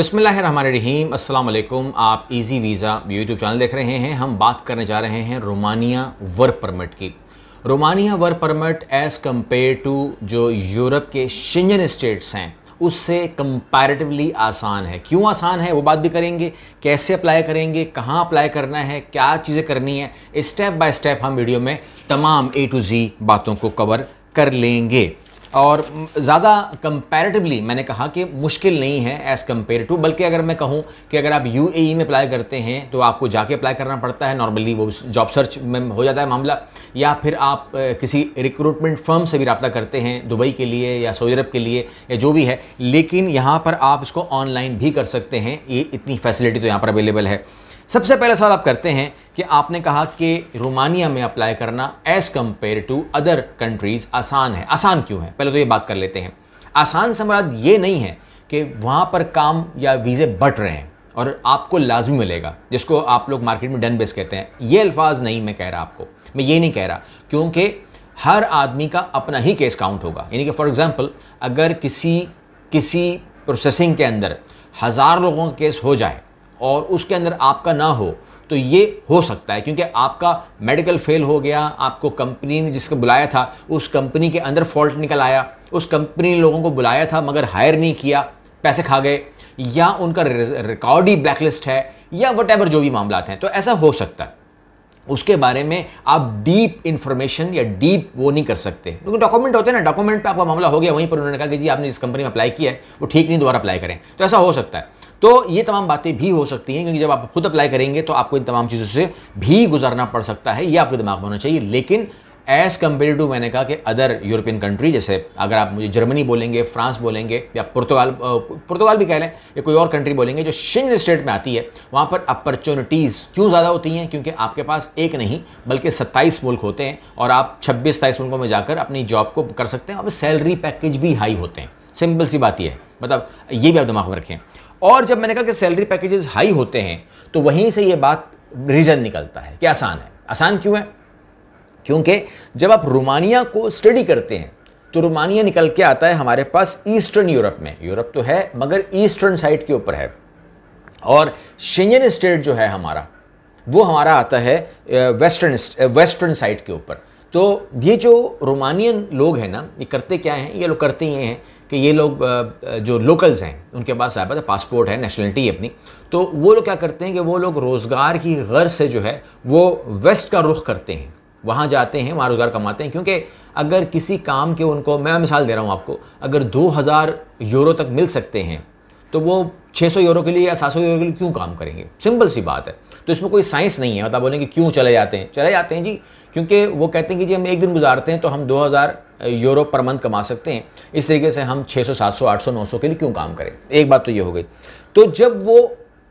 बिसमीम अल्लाम आप इजी वीज़ा यूट्यूब चैनल देख रहे हैं हम बात करने जा रहे हैं रोमानिया वर्क परमिट की Romania work permit as compare to जो यूरोप के शिंजन स्टेट्स हैं उससे कंपैरेटिवली आसान है क्यों आसान है वो बात भी करेंगे कैसे अप्लाई करेंगे कहाँ अप्लाई करना है क्या चीज़ें करनी है स्टेप बाय स्टेप हम वीडियो में तमाम ए टू जी बातों को कवर कर लेंगे और ज़्यादा कंपैरेटिवली मैंने कहा कि मुश्किल नहीं है एज़ कम्पेयर टू बल्कि अगर मैं कहूँ कि अगर आप यू e में अप्लाई करते हैं तो आपको जाके अप्लाई करना पड़ता है नॉर्मली वो जॉब सर्च में हो जाता है मामला या फिर आप किसी रिक्रूटमेंट फर्म से भी रबता करते हैं दुबई के लिए या सऊदी अरब के लिए या जो भी है लेकिन यहाँ पर आप इसको ऑनलाइन भी कर सकते हैं ये इतनी फैसिलिटी तो यहाँ पर अवेलेबल है सबसे पहला सवाल आप करते हैं कि आपने कहा कि रोमानिया में अप्लाई करना as compare to other countries आसान है आसान क्यों है पहले तो ये बात कर लेते हैं आसान सम्राट ये नहीं है कि वहाँ पर काम या वीज़े बट रहे हैं और आपको लाजमी मिलेगा जिसको आप लोग मार्केट में डन बेस कहते हैं ये अल्फाज नहीं मैं कह रहा आपको मैं ये नहीं कह रहा क्योंकि हर आदमी का अपना ही केस काउंट होगा यानी कि फॉर एग्ज़ाम्पल अगर किसी किसी प्रोसेसिंग के अंदर हज़ार लोगों का केस हो जाए और उसके अंदर आपका ना हो तो ये हो सकता है क्योंकि आपका मेडिकल फेल हो गया आपको कंपनी ने जिसको बुलाया था उस कंपनी के अंदर फॉल्ट निकल आया उस कंपनी ने लोगों को बुलाया था मगर हायर नहीं किया पैसे खा गए या उनका रिकॉर्ड ही ब्लैकलिस्ट है या वट जो भी मामला हैं तो ऐसा हो सकता है उसके बारे में आप डीप इन्फॉर्मेशन या डीप वो नहीं कर सकते क्योंकि डॉक्यूमेंट होते हैं ना डॉक्यूमेंट पे आपका मामला हो गया वहीं पर उन्होंने कहा कि जी आपने जिस कंपनी में अप्लाई किया है वो ठीक नहीं दोबारा अप्लाई करें तो ऐसा हो सकता है तो ये तमाम बातें भी हो सकती हैं क्योंकि जब आप खुद अप्लाई करेंगे तो आपको इन तमाम चीज़ों से भी गुजरना पड़ सकता है ये आपके दिमाग में होना चाहिए लेकिन एज कम्पेयर टू मैंने कहा कि अदर यूरोपियन कंट्री जैसे अगर आप मुझे जर्मनी बोलेंगे फ्रांस बोलेंगे या पुर्तगाल पुर्तगाल भी कह लें या कोई और कंट्री बोलेंगे जो शिंग स्टेट में आती है वहाँ पर अपॉर्चुनिटीज़ क्यों ज़्यादा होती हैं क्योंकि आपके पास एक नहीं बल्कि सत्ताईस मुल्क होते हैं और आप छब्बीस सत्ताईस मुल्कों में जाकर अपनी जॉब को कर सकते हैं और सैलरी पैकेज भी हाई होते हैं सिंपल सी बात यह है मतलब ये भी आप दिमाग में रखें और जब मैंने कहा कि सैलरी पैकेजेस हाई होते हैं तो वहीं से ये बात रीज़न निकलता है कि आसान है आसान क्यों है क्योंकि जब आप रोमानिया को स्टडी करते हैं तो रोमानिया निकल के आता है हमारे पास ईस्टर्न यूरोप में यूरोप तो है मगर ईस्टर्न साइड के ऊपर है और शेंजन स्टेट जो है हमारा वो हमारा आता है वेस्टर्न वेस्टर्न साइड के ऊपर तो ये जो रोमानियन लोग हैं ना ये करते क्या हैं ये लोग करते ये हैं कि ये लोग जो लोकल्स हैं उनके पास पता पासपोर्ट है नेशनलिटी है अपनी तो वो लोग क्या करते हैं कि वो लोग रोज़गार की गर्ज से जो है वो वेस्ट का रुख करते हैं वहाँ जाते हैं वहाँ रोज़गार कमाते हैं क्योंकि अगर किसी काम के उनको मैं मिसाल दे रहा हूँ आपको अगर 2000 यूरो तक मिल सकते हैं तो वो 600 यूरो के लिए या 700 यूरो के लिए क्यों काम करेंगे सिंपल सी बात है तो इसमें कोई साइंस नहीं है बता मतलब बोलेंगे क्यों चले जाते हैं चले जाते हैं जी क्योंकि वो कहते हैं कि जी हम एक दिन गुजारते हैं तो हम 2000 यूरो पर मंथ कमा सकते हैं इस तरीके से हम 600 700 800 900 के लिए क्यों काम करें एक बात तो ये हो गई तो जब वो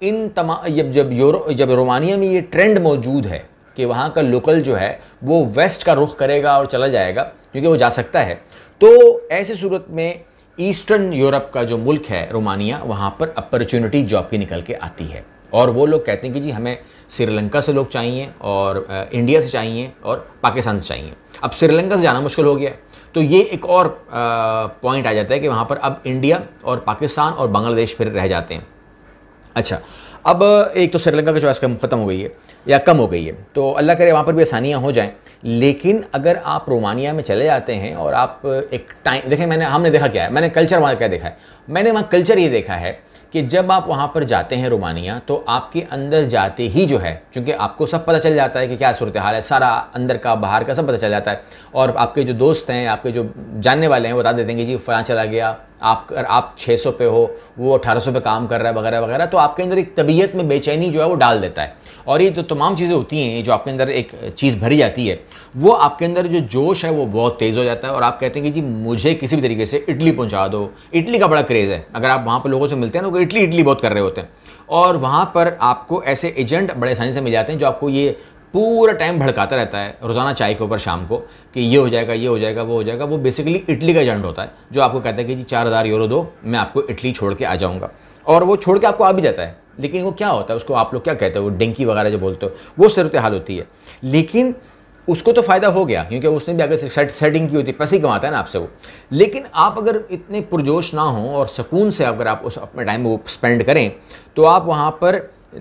इन तमाम जब जब यूरो जब रोमानिया में ये ट्रेंड मौजूद है कि वहाँ का लोकल जो है वो वेस्ट का रुख करेगा और चला जाएगा क्योंकि वो जा सकता है तो ऐसी सूरत में ईस्टर्न यूरोप का जो मुल्क है रोमानिया वहाँ पर अपॉर्चुनिटी जॉब की निकल के आती है और वो लोग कहते हैं कि जी हमें श्रीलंका से लोग चाहिए और इंडिया से चाहिए और पाकिस्तान से चाहिए अब श्रीलंका से जाना मुश्किल हो गया तो ये एक और पॉइंट आ जाता है कि वहाँ पर अब इंडिया और पाकिस्तान और बांग्लादेश फिर रह जाते हैं अच्छा अब एक तो श्रीलंका की चॉइस कम ख़त्म हो गई है या कम हो गई है तो अल्लाह करे वहाँ पर भी आसानियाँ हो जाएँ लेकिन अगर आप रोमानिया में चले जाते हैं और आप एक टाइम देखें मैंने हमने देखा क्या है मैंने कल्चर वहाँ क्या देखा है मैंने वहाँ कल्चर ये देखा है कि जब आप वहाँ पर जाते हैं रोमानिया तो आपके अंदर जाते ही जो है क्योंकि आपको सब पता चल जाता है कि क्या सूरत हाल है सारा अंदर का बाहर का सब पता चल जाता है और आपके जो दोस्त हैं आपके जो जानने वाले हैं बता देते हैं कि जी फ़लाँ चला गया आप अगर आप 600 पे हो वो 1800 पे काम कर रहा है वगैरह वगैरह तो आपके अंदर एक तबीयत में बेचैनी जो है वो डाल देता है और ये तो तमाम चीज़ें होती हैं जो आपके अंदर एक चीज़ भरी जाती है वो आपके अंदर जो जोश है वो बहुत तेज़ हो जाता है और आप कहते हैं कि जी मुझे किसी भी तरीके से इडली पहुँचा दो इडली का बड़ा क्रेज़ है अगर आप वहाँ पर लोगों से मिलते हैं ना वो इडली इडली बहुत कर रहे होते हैं और वहाँ पर आपको ऐसे एजेंट बड़े आसानी से मिल जाते हैं जो आपको ये पूरा टाइम भड़काता रहता है रोज़ाना चाय के ऊपर शाम को कि ये हो जाएगा ये हो जाएगा वो हो जाएगा वो बेसिकली इटली का एजेंट होता है जो आपको कहता है कि जी चार हज़ार यूरो दो मैं आपको इटली छोड़ के आ जाऊँगा और वो छोड़ के आपको आ भी जाता है लेकिन वो क्या होता है उसको आप लोग क्या कहते हो डेंकी वगैरह जो बोलते हो वो सूरत हाल होती है लेकिन उसको तो फ़ायदा हो गया क्योंकि उसने भी अगर सेट सेटिंग की होती है पैसे ही कमाता है ना आपसे वो लेकिन आप अगर इतने पुरजोश ना हों और सुकून से अगर आप उस अपने टाइम वो स्पेंड करें तो आप वहाँ पर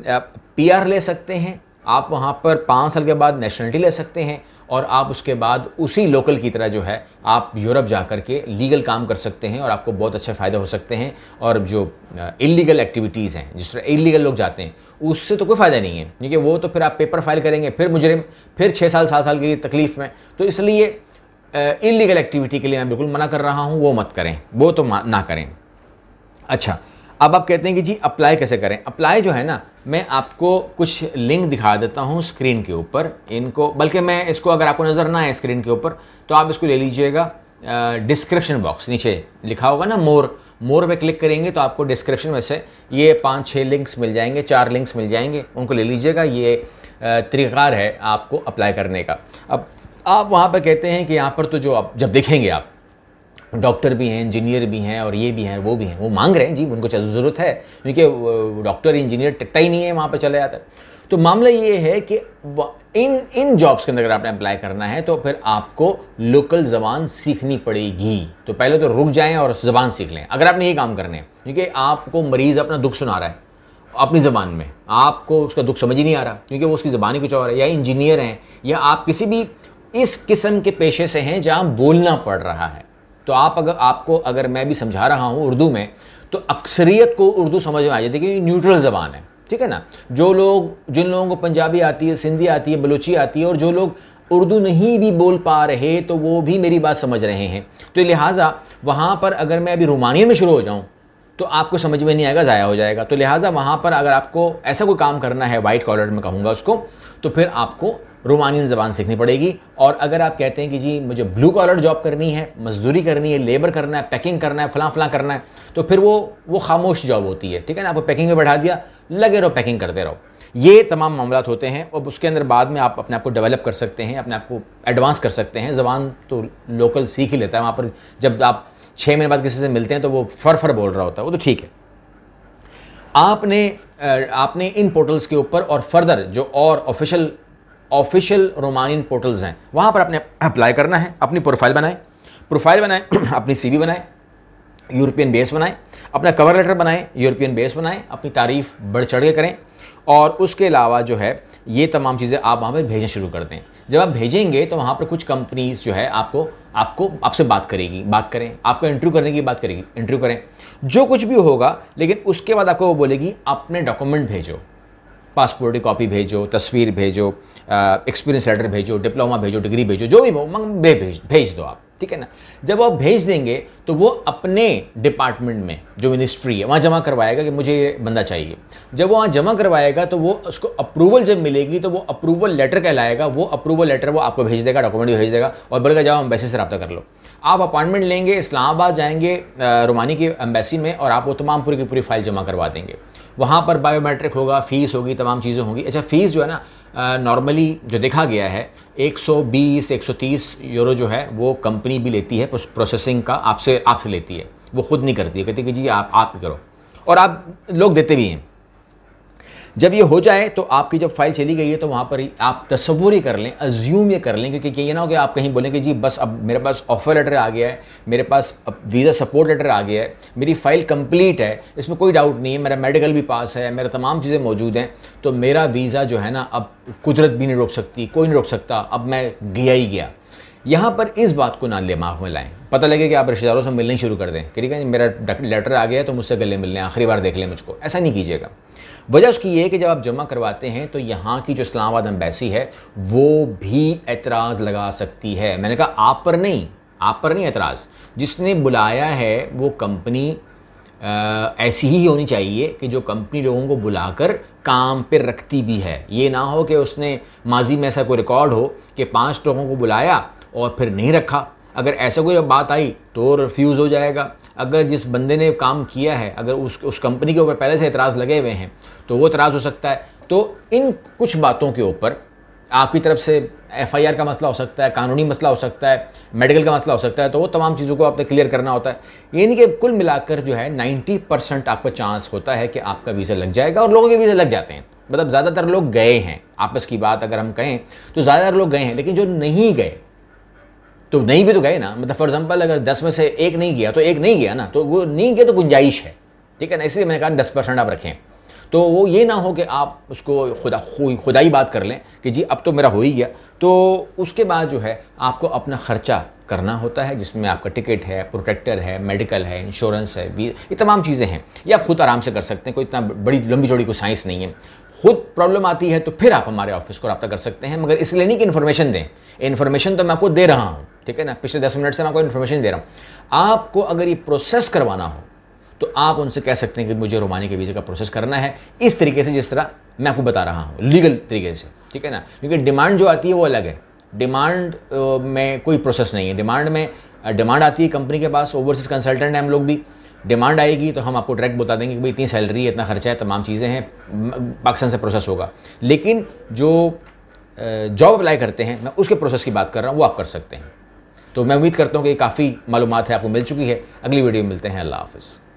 पीआर ले सकते हैं आप वहाँ पर पाँच साल के बाद नेशनलिटी ले सकते हैं और आप उसके बाद उसी लोकल की तरह जो है आप यूरोप जा कर के लीगल काम कर सकते हैं और आपको बहुत अच्छे फ़ायदे हो सकते हैं और जो इलीगल एक्टिविटीज़ हैं जिस तरह इलीगल लोग जाते हैं उससे तो कोई फ़ायदा नहीं है क्योंकि वो तो फिर आप पेपर फाइल करेंगे फिर मुजरिम फिर छः साल सात साल की तकलीफ़ में तो इसलिए इलीगल एक्टिविटी के लिए मैं बिल्कुल मना कर रहा हूँ वो मत करें वो तो ना करें अच्छा अब आप कहते हैं कि जी अप्लाई कैसे करें अप्लाई जो है ना मैं आपको कुछ लिंक दिखा देता हूँ स्क्रीन के ऊपर इनको बल्कि मैं इसको अगर आपको नज़र ना है स्क्रीन के ऊपर तो आप इसको ले लीजिएगा डिस्क्रिप्शन बॉक्स नीचे लिखा होगा ना मोर मोर पे क्लिक करेंगे तो आपको डिस्क्रिप्शन में से ये पांच छः लिंक्स मिल जाएंगे चार लिंक्स मिल जाएंगे उनको ले लीजिएगा ये तरीक़ार है आपको अप्लाई करने का अब आप वहाँ पर कहते हैं कि यहाँ पर तो जो आप जब देखेंगे आप डॉक्टर भी हैं इंजीनियर भी हैं और ये भी हैं वो भी हैं वो मांग रहे हैं जी उनको ज़रूरत है क्योंकि डॉक्टर इंजीनियर टिकता ही नहीं है वहाँ पर चले जाता तो मामला ये है कि इन इन जॉब्स के अंदर अगर आपने अप्लाई करना है तो फिर आपको लोकल ज़बान सीखनी पड़ेगी तो पहले तो रुक जाएं और ज़बान सीख लें अगर आपने ये काम करने हैं क्योंकि आपको मरीज़ अपना दुख सुना रहा है अपनी ज़बान में आपको उसका दुख समझ ही नहीं आ रहा क्योंकि वो उसकी ज़बान ही कुछ और है या इंजीनियर हैं या आप किसी भी इस किस्म के पेशे से हैं जहाँ बोलना पड़ रहा है तो आप अगर आपको अगर मैं भी समझा रहा हूँ उर्दू में तो अक्सरियत को उर्दू समझ में आ जाती है क्योंकि न्यूट्रल ज़बान है ठीक है ना जो लोग जिन लोगों को पंजाबी आती है सिंधी आती है बलूची आती है और जो लोग उर्दू नहीं भी बोल पा रहे तो वो भी मेरी बात समझ रहे हैं तो लिहाजा वहाँ पर अगर मैं अभी रोमानिया में शुरू हो जाऊँ तो आपको समझ में नहीं आएगा ज़ाया हो जाएगा तो लिहाजा वहाँ पर अगर आपको ऐसा कोई काम करना है वाइट कॉलर में कहूँगा उसको तो फिर आपको रोमानियन ज़बान सीखनी पड़ेगी और अगर आप कहते हैं कि जी मुझे ब्लू कॉलर जॉब करनी है मजदूरी करनी है लेबर करना है पैकिंग करना है फ़लाँ फलां करना है तो फिर वो वो खामोश जॉब होती है ठीक है ना आपको पैकिंग में बैठा दिया लगे रहो पैकिंग करते रहो ये तमाम मामला होते हैं और उसके अंदर बाद में आप अपने आप को डेवलप कर सकते हैं अपने आप को एडवांस कर सकते हैं ज़बान तो लोकल सीख ही लेता है वहाँ पर जब आप छः महीने बाद किसी से मिलते हैं तो वो फर फर बोल रहा होता है वो तो ठीक है आपने आपने इन पोर्टल्स के ऊपर और फर्दर जो और ऑफिशियल ऑफिशियल रोमानियन पोर्टल्स हैं वहाँ पर अपने अप्लाई करना है अपनी प्रोफाइल बनाएं प्रोफाइल बनाएं अपनी सीवी बनाएं यूरोपियन बेस बनाएं अपना कवर लेटर बनाएं यूरोपियन बेस बनाएं अपनी तारीफ बढ़ चढ़ के करें और उसके अलावा जो है ये तमाम चीज़ें आप वहाँ पर भेजना शुरू कर दें जब आप भेजेंगे तो वहाँ पर कुछ कंपनीज़ जो है आपको आपको आपसे बात करेगी बात करें आपको इंटरव्यू करने की बात करेगी इंटरव्यू करें जो कुछ भी होगा लेकिन उसके बाद आपको वो बोलेगी अपने डॉक्यूमेंट भेजो पासपोर्ट की कॉपी भेजो तस्वीर भेजो एक्सपीरियंस लेटर भेजो डिप्लोमा भेजो डिग्री भेजो जो भी भेज भेज दो आप ठीक है ना जब आप भेज देंगे तो वो अपने डिपार्टमेंट में जो मिनिस्ट्री है वहाँ जमा करवाएगा कि मुझे ये बंदा चाहिए जब वहाँ जमा करवाएगा तो वो उसको अप्रूवल जब मिलेगी तो वो अप्रूवल लेटर कहलाएगा वो अप्रूवल लेटर वो आपको भेज देगा डॉक्यूमेंट भेज देगा और बल्कि जाओ एम्बेसी से रब्ता कर लो आप अपॉइंटमेंट लेंगे इस्लामाबाद जाएंगे रोमानी की एम्बेसी में और आप वो तमाम पूरी की पूरी फाइल जमा करवा देंगे वहाँ पर बायोमेट्रिक होगा फ़ीस होगी तमाम चीज़ें होंगी अच्छा फ़ीस जो है ना नॉर्मली जो देखा गया है 120 130 यूरो जो है वो कंपनी भी लेती है प्रोसेसिंग का आपसे आपसे लेती है वो खुद नहीं करती है कहती कि जी आप आप करो और आप लोग देते भी हैं जब ये हो जाए तो आपकी जब फाइल चली गई है तो वहाँ पर आप तस्वूर ही कर लें अज्यूम ये कर लें क्योंकि ये ना हो कि आप कहीं बोलेंगे जी बस अब मेरे पास ऑफ़र लेटर आ गया है मेरे पास वीज़ा सपोर्ट लेटर आ गया है मेरी फ़ाइल कंप्लीट है इसमें कोई डाउट नहीं है मेरा मेडिकल भी पास है मेरा तमाम चीज़ें मौजूद हैं तो मेरा वीज़ा जो है ना अब कुदरत भी नहीं रोक सकती कोई नहीं रोक सकता अब मैं गया ही गया यहाँ पर इस बात को ना दिमाग में लाएं पता लगे कि आप रिश्तेदारों से मिलने शुरू कर दें ठीक है मेरा लेटर आ गया तो मुझसे गले मिलने आखिरी बार देख लें मुझको ऐसा नहीं कीजिएगा वजह उसकी ये है कि जब आप जमा करवाते हैं तो यहाँ की जो इस्लामाबाद अम्बेसी है वो भी एतराज़ लगा सकती है मैंने कहा आप पर नहीं आप पर नहीं एतराज़ जिसने बुलाया है वो कंपनी ऐसी ही होनी चाहिए कि जो कंपनी लोगों को बुलाकर काम पर रखती भी है ये ना हो कि उसने माजी में ऐसा कोई रिकॉर्ड हो कि पाँच लोगों को बुलाया और फिर नहीं रखा अगर ऐसा कोई बात आई तो रिफ्यूज़ हो जाएगा अगर जिस बंदे ने काम किया है अगर उस उस कंपनी के ऊपर पहले से एतराज़ लगे हुए हैं तो वो एतराज़ हो सकता है तो इन कुछ बातों के ऊपर आपकी तरफ से एफआईआर का मसला हो सकता है कानूनी मसला हो सकता है मेडिकल का मसला हो सकता है तो वो तमाम चीज़ों को आपने क्लियर करना होता है यानी कि कुल मिलाकर जो है 90 परसेंट आपका चांस होता है कि आपका वीज़ा लग जाएगा और लोगों के वीज़ा लग जाते हैं मतलब ज़्यादातर लोग गए हैं आपस की बात अगर हम कहें तो ज़्यादातर लोग गए हैं लेकिन जो नहीं गए तो नहीं भी तो गए ना मतलब फॉर एग्जाम्पल अगर दस में से एक नहीं गया तो एक नहीं गया ना तो वो नहीं गया तो गुंजाइश है ठीक है ना इसलिए मैंने कहा दस परसेंट आप रखें तो वो ये ना हो कि आप उसको खुदा खुदाई बात कर लें कि जी अब तो मेरा हो ही गया तो उसके बाद जो है आपको अपना ख़र्चा करना होता है जिसमें आपका टिकट है प्रोटेक्टर है मेडिकल है इंश्योरेंस है ये तमाम चीज़ें हैं ये आप खुद आराम से कर सकते हैं कोई इतना बड़ी लंबी चौड़ी कोई साइंस नहीं है खुद प्रॉब्लम आती है तो फिर आप हमारे ऑफिस को रब्ता कर सकते हैं मगर इसलिए नहीं कि इन्फॉर्मेशन दें इन्फॉर्मेशन तो मैं आपको दे रहा हूँ ठीक है ना पिछले दस मिनट से मैं आपको इन्फॉर्मेशन दे रहा हूँ आपको अगर ये प्रोसेस करवाना हो तो आप उनसे कह सकते हैं कि मुझे रोमानी के वीज़े का प्रोसेस करना है इस तरीके से जिस तरह मैं आपको बता रहा हूँ लीगल तरीके से ठीक है ना क्योंकि डिमांड जो आती है वो अलग है डिमांड में कोई प्रोसेस नहीं है डिमांड में डिमांड आती है कंपनी के पास ओवरसीज कंसल्टेंट हैं हम लोग भी डिमांड आएगी तो हम आपको डायरेक्ट बता देंगे कि भाई इतनी सैलरी है इतना खर्चा है तमाम चीज़ें हैं पाकिस्तान से प्रोसेस होगा लेकिन जो जॉब अप्लाई करते हैं मैं उसके प्रोसेस की बात कर रहा हूँ वो आप कर सकते हैं तो मैं उम्मीद करता हूँ कि काफ़ी मालूम है आपको मिल चुकी है अगली वीडियो में मिलते हैं अल्लाह हाफ़